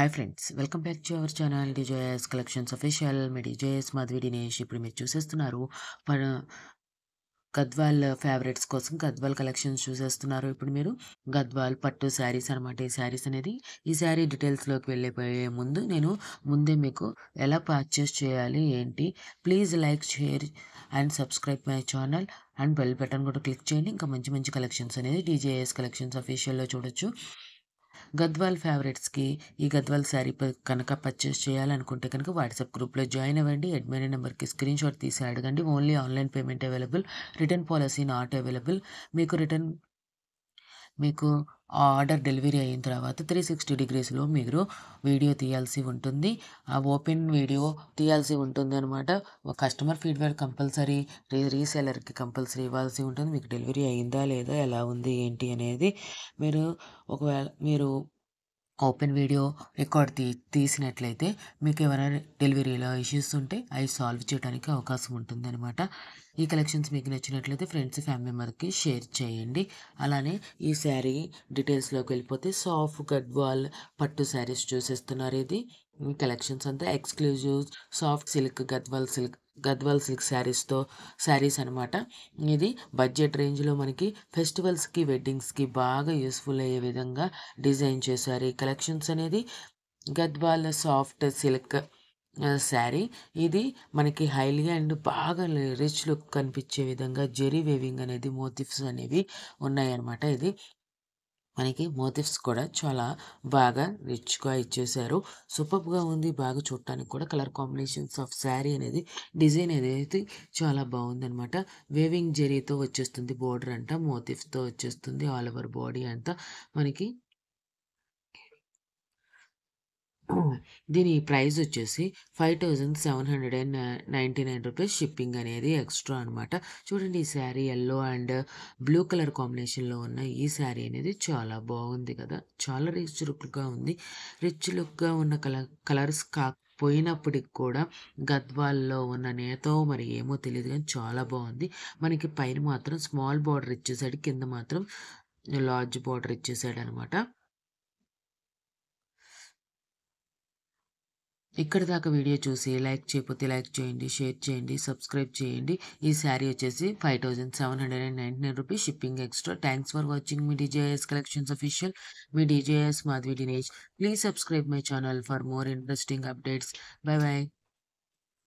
hi friends welcome back to our channel డిజోయస్ collections official మీ డిజోయస్ మాధవి దినేష్ ఇప్పుడు మీరు చూసేస్తున్నారు గద్వాల్ ఫేవరెట్స్ కోసం గద్వాల్ కలెక్షన్స్ చూసేస్తున్నారు ఇప్పుడు మీరు గద్వాల్ పట్టు శారీస్ అనమాట ఈ శారీస్ అనేది ఈ శారీ డీటెయిల్స్లోకి వెళ్ళిపోయే ముందు నేను ముందే మీకు ఎలా పర్చేస్ చేయాలి ఏంటి please like share and subscribe my channel and bell button కూడా క్లిక్ చేయండి ఇంకా మంచి మంచి కలెక్షన్స్ అనేది డీజేఎస్ కలెక్షన్స్ అఫీషియల్లో చూడొచ్చు గద్వాల్ ఫేవరెట్స్కి ఈ గద్వాల్ శారీ కనుక పర్చేస్ చేయాలనుకుంటే కనుక వాట్సాప్ గ్రూప్లో జాయిన్ అవ్వండి అడ్మిన్ నెంబర్కి స్క్రీన్ షాట్ తీసి అడగండి only online payment available return policy not available మీకు రిటర్న్ మీకు ఆ ఆర్డర్ డెలివరీ అయిన తర్వాత త్రీ సిక్స్టీ డిగ్రీస్లో మీరు వీడియో తీయాల్సి ఉంటుంది ఆ ఓపెన్ వీడియో తీయాల్సి ఉంటుంది అనమాట కస్టమర్ ఫీడ్బ్యాక్ కంపల్సరీ రీ రీసెలర్కి కంపల్సరీ ఇవ్వాల్సి ఉంటుంది మీకు డెలివరీ అయిందా లేదా ఎలా ఉంది ఏంటి అనేది మీరు ఒకవేళ మీరు ఓపెన్ వీడియో రికార్డ్ తీ తీసినట్లయితే మీకు ఏమైనా డెలివరీలో ఇష్యూస్ ఉంటే అవి సాల్వ్ చేయడానికి అవకాశం ఉంటుంది ఈ కలెక్షన్స్ మీకు నచ్చినట్లయితే ఫ్రెండ్స్ ఫ్యామిలీ మెంబర్కి షేర్ చేయండి అలానే ఈ శారీ డీటెయిల్స్లోకి వెళ్ళిపోతే సాఫ్ట్ గడ్వాల్ పట్టు శారీస్ చూసేస్తున్నారు ఇది కలెక్షన్స్ అంతా exclusive soft silk Gadwal silk Gadwal silk శారీస్తో శారీస్ అనమాట ఇది బడ్జెట్ రేంజ్లో మనకి ఫెస్టివల్స్కి వెడ్డింగ్స్కి బాగా యూస్ఫుల్ అయ్యే విధంగా డిజైన్ చేశారు ఈ కలెక్షన్స్ అనేది గద్వాల్ సాఫ్ట్ సిల్క్ శారీ ఇది మనకి హైలీ అండ్ బాగా రిచ్ లుక్ కనిపించే విధంగా జెరీ వేవింగ్ అనేది మోతిఫ్స్ అనేవి ఉన్నాయన్నమాట ఇది మనకి మోటివ్స్ కూడా చాలా బాగా రిచ్గా ఇచ్చేసారు సూపర్గా ఉంది బాగా చూడటానికి కూడా కలర్ కాంబినేషన్స్ ఆఫ్ శారీ అనేది డిజైన్ అనేది చాలా బాగుందనమాట వేవింగ్ జెరీతో వచ్చేస్తుంది బోర్డర్ అంట మోతిఫ్స్తో వచ్చేస్తుంది ఆల్ ఓవర్ బాడీ అంతా మనకి దీని ప్రైస్ వచ్చేసి five thousand seven hundred and ninety nine rupees shipping అనేది ఎక్స్ట్రా అనమాట చూడండి ఈ sari yellow and blue colour కాంబినేషన్లో ఉన్న ఈ శారీ అనేది చాలా బాగుంది కదా చాలా రిచ్ లుక్గా ఉంది రిచ్ లుక్గా ఉన్న కలర్ కలర్స్ కాకపోయినప్పటికి పోయినప్పటికి కూడా గద్వాల్లో ఉన్న నేతో మరి ఏమో తెలియదు కానీ చాలా బాగుంది మనకి పైన మాత్రం స్మాల్ బార్డర్ ఇచ్చేసాడు కింద మాత్రం లార్జ్ బార్డర్ ఇచ్చేసాడు అనమాట ఇక్కడ దాకా వీడియో చూసి లైక్ చేయకపోతే లైక్ చేయండి షేర్ చేయండి సబ్స్క్రైబ్ చేయండి ఈ శారీ వచ్చేసి five thousand seven hundred and ninety nine rupees shipping extra thanks for watching మీ డిజేఎస్ కలెక్షన్స్ అఫీషియల్ మీ DJS Madhavi Dinesh please subscribe my channel for more interesting updates bye bye